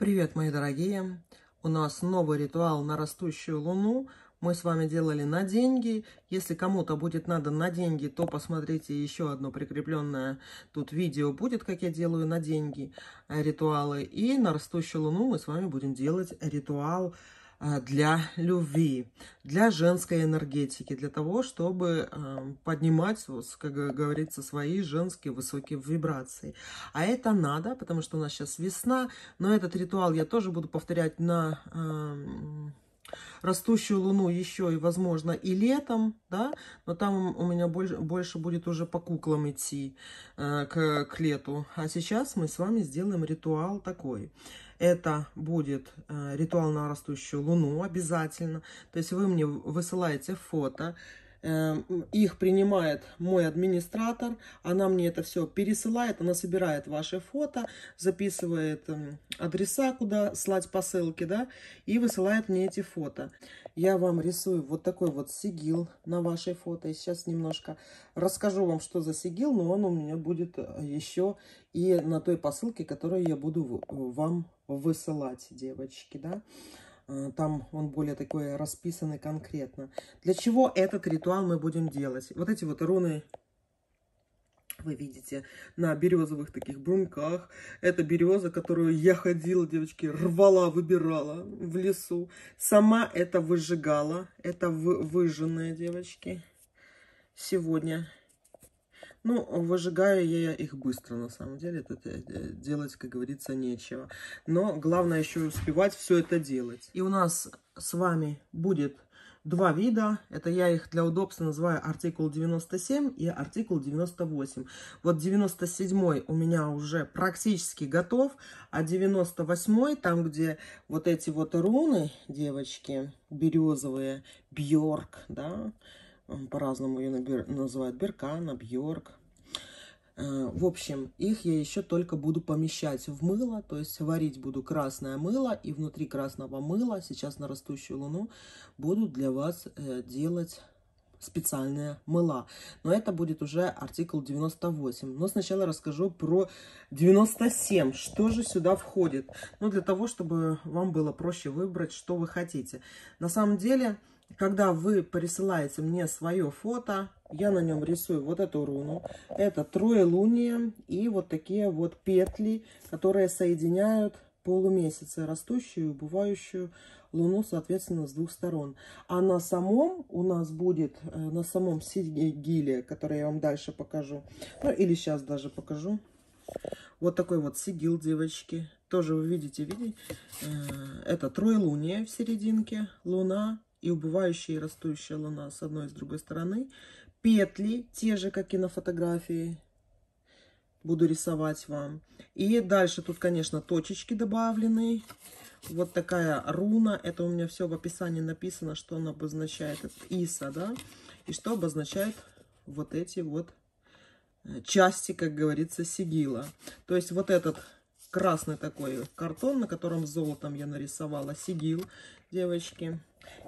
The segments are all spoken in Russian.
Привет, мои дорогие! У нас новый ритуал на растущую луну. Мы с вами делали на деньги. Если кому-то будет надо на деньги, то посмотрите еще одно прикрепленное тут видео будет, как я делаю на деньги э, ритуалы. И на растущую луну мы с вами будем делать ритуал а, для любви, для женской энергетики, для того, чтобы а, поднимать, как говорится, свои женские высокие вибрации. А это надо, потому что у нас сейчас весна, но этот ритуал я тоже буду повторять на а, растущую луну еще и, возможно, и летом, да, но там у меня больше, больше будет уже по куклам идти э, к, к лету. А сейчас мы с вами сделаем ритуал такой – это будет э, ритуал на растущую луну обязательно. То есть вы мне высылаете фото, э, их принимает мой администратор, она мне это все пересылает, она собирает ваши фото, записывает эм, адреса, куда слать посылки, да, и высылает мне эти фото. Я вам рисую вот такой вот сигил на вашей фото. И сейчас немножко расскажу вам, что за сигил, но он у меня будет э, еще и на той посылке, которую я буду вам высылать, девочки, да. А, там он более такой расписанный конкретно. Для чего этот ритуал мы будем делать? Вот эти вот руны вы видите на березовых таких брунках. Это береза, которую я ходила, девочки, рвала, выбирала в лесу. Сама это выжигала. Это вы, выжженные, девочки, сегодня. Ну, выжигаю я их быстро, на самом деле. это э, делать, как говорится, нечего. Но главное еще успевать все это делать. И у нас с вами будет два вида. Это я их для удобства называю артикул 97 и артикул 98. Вот 97 у меня уже практически готов, а 98 там, где вот эти вот руны, девочки, березовые, Бьорк, да, по-разному ее называют, Беркана, Бьорк, Э, в общем, их я еще только буду помещать в мыло, то есть варить буду красное мыло, и внутри красного мыла, сейчас на растущую луну, буду для вас э, делать специальные мыла. Но это будет уже артикул 98. Но сначала расскажу про 97. Что же сюда входит? Ну, для того, чтобы вам было проще выбрать, что вы хотите. На самом деле, когда вы присылаете мне свое фото, я на нем рисую вот эту руну. Это троелуние и вот такие вот петли, которые соединяют полумесяцы, растущую и убывающую луну, соответственно, с двух сторон. А на самом у нас будет, э, на самом сигиле, который я вам дальше покажу, ну или сейчас даже покажу, вот такой вот сигил, девочки. Тоже вы видите, видите, э, это троелуние в серединке, луна и убывающая и растущая луна с одной и с другой стороны, петли, те же, как и на фотографии. Буду рисовать вам. И дальше тут, конечно, точечки добавлены. Вот такая руна. Это у меня все в описании написано, что она обозначает. Это Иса, да? И что обозначает вот эти вот э, части, как говорится, сигила. То есть вот этот красный такой картон, на котором золотом я нарисовала сигил, девочки.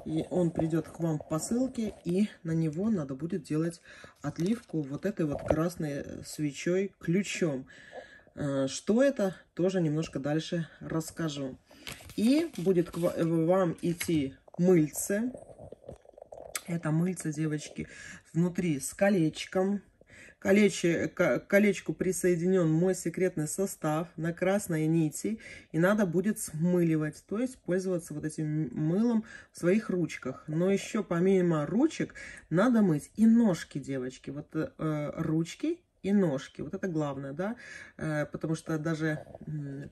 И он придет к вам в посылке, и на него надо будет делать отливку вот этой вот красной свечой ключом. Э, что это, тоже немножко дальше расскажу. И будет к э, вам идти мыльце. Это мыльце, девочки, внутри с колечком Колечко колечку присоединен мой секретный состав на красной нити. И надо будет смыливать, то есть пользоваться вот этим мылом в своих ручках. Но еще помимо ручек надо мыть и ножки, девочки. Вот э, ручки и ножки. Вот это главное, да, э, потому что даже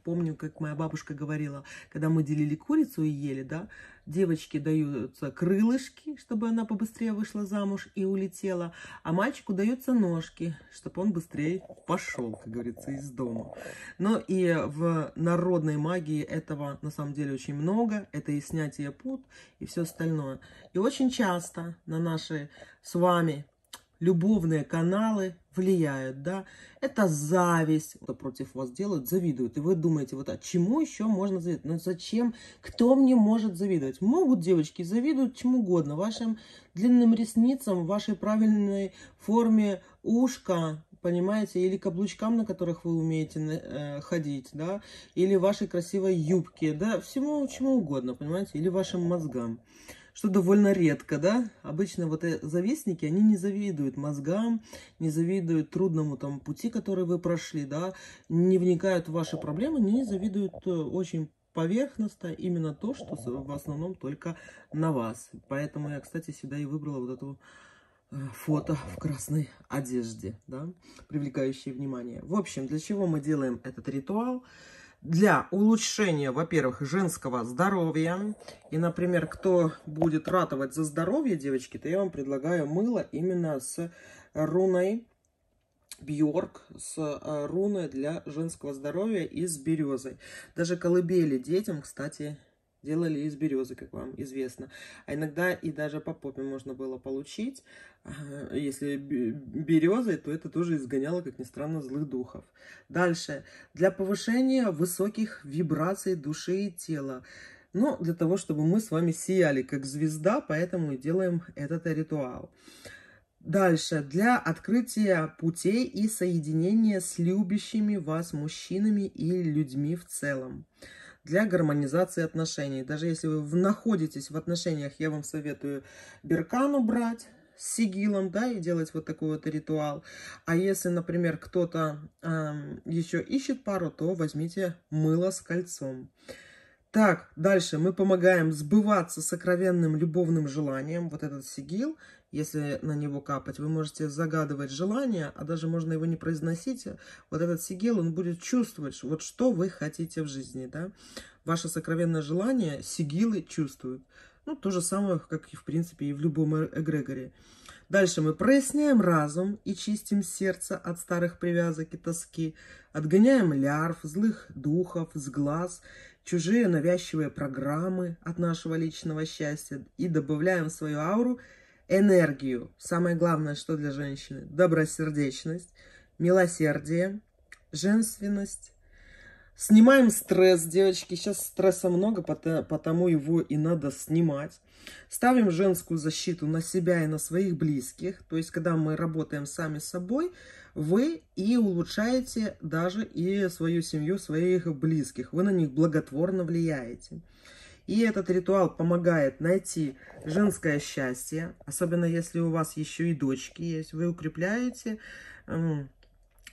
помню, как моя бабушка говорила, когда мы делили курицу и ели, да, девочке даются крылышки, чтобы она побыстрее вышла замуж и улетела, а мальчику даются ножки, чтобы он быстрее пошел, как говорится, из дома. Но и в народной магии этого на самом деле очень много. Это и снятие пут, и все остальное. И очень часто на наши с вами любовные каналы влияют, да, это зависть, это против вас делают, завидуют, и вы думаете, вот, а чему еще можно завидовать, ну, зачем, кто мне может завидовать, могут девочки завидуют чему угодно, вашим длинным ресницам, вашей правильной форме ушка, понимаете, или каблучкам, на которых вы умеете э, ходить, да, или вашей красивой юбке, да, всему чему угодно, понимаете, или вашим мозгам что довольно редко, да? Обычно вот э, завистники, они не завидуют мозгам, не завидуют трудному там пути, который вы прошли, да? Не вникают в ваши проблемы, не завидуют э, очень поверхностно именно то, что в основном только на вас. Поэтому я, кстати, сюда и выбрала вот эту э, фото в красной одежде, да, привлекающее внимание. В общем, для чего мы делаем этот ритуал? для улучшения, во-первых, женского здоровья. И, например, кто будет ратовать за здоровье, девочки, то я вам предлагаю мыло именно с руной Бьорк с э, руной для женского здоровья и с березой. Даже колыбели детям, кстати, Делали из березы, как вам известно. А иногда и даже по попе можно было получить. Если березой, то это тоже изгоняло, как ни странно, злых духов. Дальше. Для повышения высоких вибраций души и тела. ну для того, чтобы мы с вами сияли как звезда, поэтому и делаем этот ритуал. Дальше. Для открытия путей и соединения с любящими вас мужчинами и людьми в целом для гармонизации отношений. Даже если вы находитесь в отношениях, я вам советую беркану брать с сигилом, да, и делать вот такой вот ритуал. А если, например, кто-то э, эм, еще ищет пару, то возьмите мыло с кольцом. Так, дальше мы помогаем сбываться сокровенным любовным желанием. Вот этот сигил, если на него капать, вы можете загадывать желание, а даже можно его не произносить. Вот этот сигил, он будет чувствовать, вот что вы хотите в жизни, да. Ваше сокровенное желание сигилы чувствуют. Ну, то же самое, как и, в принципе, и в любом эгрегоре. Дальше мы проясняем разум и чистим сердце от старых привязок и тоски, отгоняем лярв, злых духов, с глаз – чужие навязчивые программы от нашего личного счастья и добавляем в свою ауру энергию. Самое главное, что для женщины? Добросердечность, милосердие, женственность. Снимаем стресс, девочки. Сейчас стресса много, потому его и надо снимать. Ставим женскую защиту на себя и на своих близких. То есть, когда мы работаем сами собой – вы и улучшаете даже и свою семью, своих близких. Вы на них благотворно влияете. И этот ритуал помогает найти женское счастье, особенно если у вас еще и дочки есть. Вы укрепляете эм,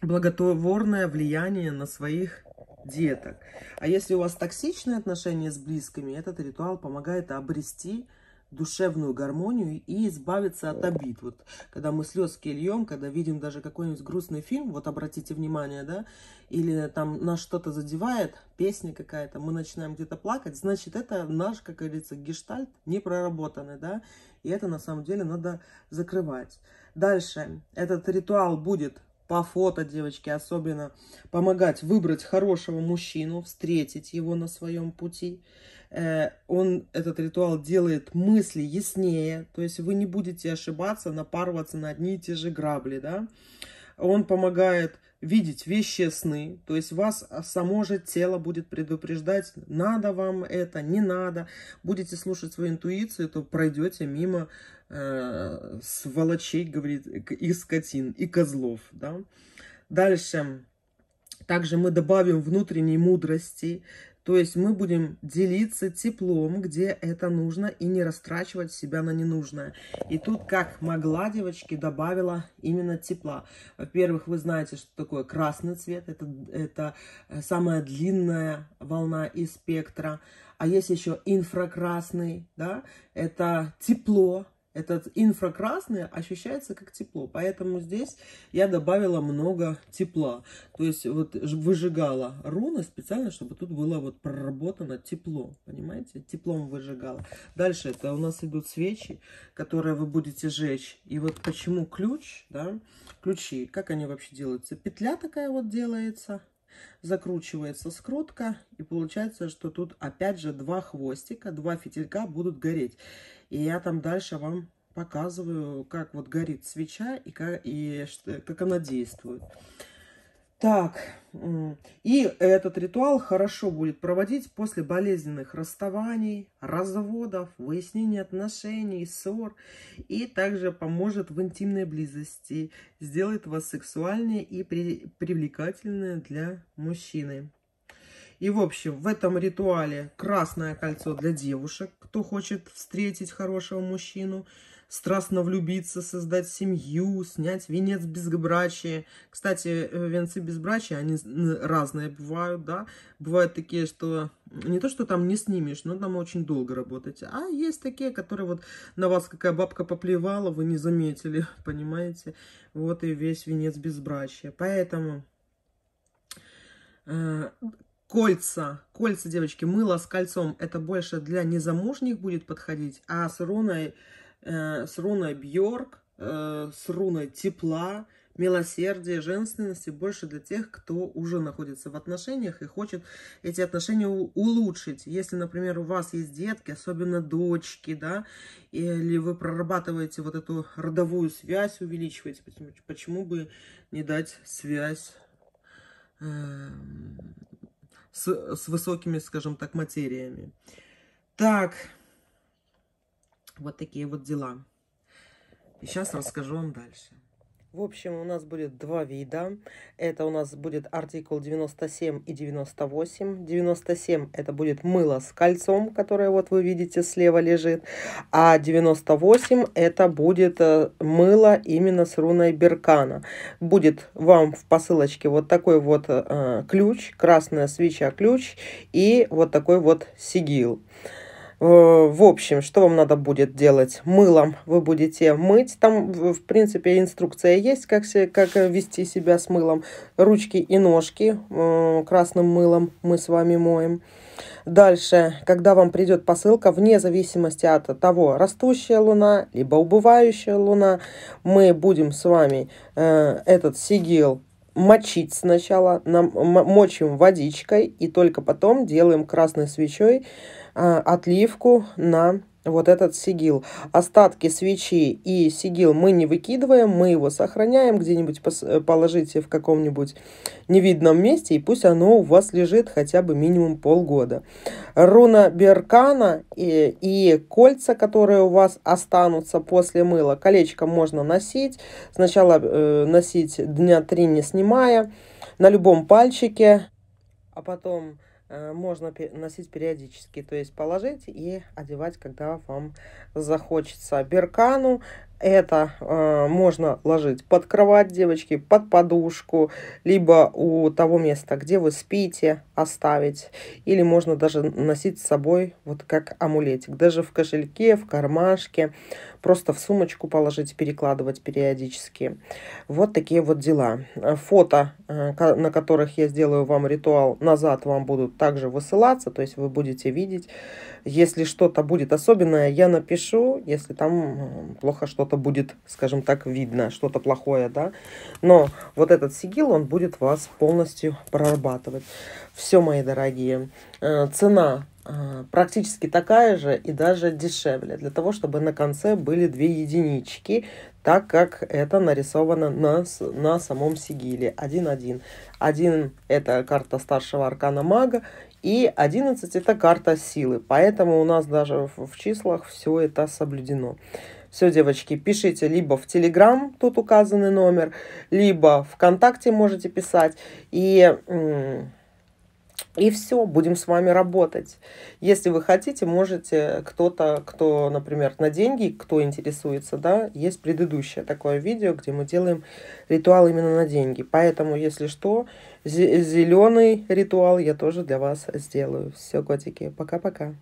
благотворное влияние на своих деток. А если у вас токсичные отношения с близкими, этот ритуал помогает обрести душевную гармонию и избавиться от обид. Вот когда мы слезки льем, когда видим даже какой-нибудь грустный фильм, вот обратите внимание, да, или там нас что-то задевает, песня какая-то, мы начинаем где-то плакать, значит, это наш, как говорится, гештальт не проработанный, да, и это на самом деле надо закрывать. Дальше. Этот ритуал будет по фото, девочки, особенно помогать выбрать хорошего мужчину, встретить его на своем пути. Э, он этот ритуал делает мысли яснее, то есть вы не будете ошибаться, напарываться на одни и те же грабли, да. Он помогает видеть вещи сны, то есть вас а, само же тело будет предупреждать, надо вам это, не надо. Будете слушать свою интуицию, то пройдете мимо э, сволочей, говорит, и скотин, и козлов, да. Дальше. Также мы добавим внутренней мудрости. То есть мы будем делиться теплом, где это нужно, и не растрачивать себя на ненужное. И тут, как могла, девочки, добавила именно тепла. Во-первых, вы знаете, что такое красный цвет. Это, это э, самая длинная волна из спектра. А есть еще инфракрасный, да, это тепло, этот инфракрасный ощущается как тепло, поэтому здесь я добавила много тепла. То есть вот выжигала руны специально, чтобы тут было вот проработано тепло, понимаете? Теплом выжигала. Дальше это у нас идут свечи, которые вы будете жечь. И вот почему ключ, да, ключи, как они вообще делаются? Петля такая вот делается, закручивается скрутка и получается, что тут опять же два хвостика, два фитилька будут гореть. И я там дальше вам показываю, как вот горит свеча и как, и что, как она действует. Так, и этот ритуал хорошо будет проводить после болезненных расставаний, разводов, выяснения отношений, ссор. И также поможет в интимной близости, сделает вас сексуальнее и при, привлекательнее для мужчины. И, в общем, в этом ритуале красное кольцо для девушек, кто хочет встретить хорошего мужчину, страстно влюбиться, создать семью, снять венец безбрачия. Кстати, э, венцы безбрачия, они разные бывают, да. Бывают такие, что не то, что там не снимешь, но там очень долго работать. А есть такие, которые вот на вас какая бабка поплевала, вы не заметили, понимаете. Вот и весь венец безбрачия. Поэтому э, Кольца. Кольца, девочки, мыло с кольцом. Это больше для незамужних будет подходить. А с руной, э, с руной Бьорк, э, с руной тепла, милосердия, женственности больше для тех, кто уже находится в отношениях и хочет эти отношения улучшить. Если, например, у вас есть детки, особенно дочки, да, или вы прорабатываете вот эту родовую связь, увеличиваете, почему бы не дать связь эм, с, с высокими, скажем так, материями. Так, вот такие вот дела. И сейчас расскажу вам дальше. В общем, у нас будет два вида. Это у нас будет артикул 97 и 98. 97 это будет мыло с кольцом, которое вот вы видите слева лежит. А 98 это будет э, мыло именно с руной Беркана. Будет вам в посылочке вот такой вот э, ключ, красная свеча ключ и вот такой вот сигил. Э, в общем, что вам надо будет делать? Мылом вы будете мыть. Там, в принципе, инструкция есть, как, се, как э, вести себя с мылом. Ручки и ножки э, красным мылом мы с вами моем. Дальше, когда вам придет посылка, вне зависимости от того, растущая луна, либо убывающая луна, мы будем с вами э, этот сигил мочить сначала, нам, мочим водичкой и только потом делаем красной свечой Э, отливку на вот этот сигил. Остатки свечи и сигил мы не выкидываем, мы его сохраняем, где-нибудь э, положите в каком-нибудь невидном месте, и пусть оно у вас лежит хотя бы минимум полгода. Руна Беркана и, и кольца, которые у вас останутся после мыла. Колечко можно носить, сначала э, носить дня три не снимая, на любом пальчике, а потом Э, можно носить периодически, то есть положить и одевать, когда вам захочется. Беркану это э, можно ложить под кровать, девочки, под подушку, либо у того места, где вы спите, оставить. Или можно даже носить с собой вот как амулетик. Даже в кошельке, в кармашке, просто в сумочку положить, перекладывать периодически. Вот такие вот дела. Фото, э, на которых я сделаю вам ритуал, назад вам будут также высылаться, то есть вы будете видеть. Если что-то будет особенное, я напишу. Если там плохо что-то что-то будет, скажем так, видно, что-то плохое, да. Но вот этот сигил, он будет вас полностью прорабатывать. Все, мои дорогие, э, цена э, практически такая же и даже дешевле, для того, чтобы на конце были две единички, так как это нарисовано на, на самом сигиле. 1-1. 1 – это карта старшего аркана мага, и 11 – это карта силы. Поэтому у нас даже в числах все это соблюдено. Все, девочки, пишите либо в Телеграм, тут указанный номер, либо ВКонтакте можете писать. И и все, будем с вами работать. Если вы хотите, можете кто-то, кто, например, на деньги, кто интересуется, да, есть предыдущее такое видео, где мы делаем ритуал именно на деньги. Поэтому, если что, зеленый ритуал я тоже для вас сделаю. Все, котики, пока-пока.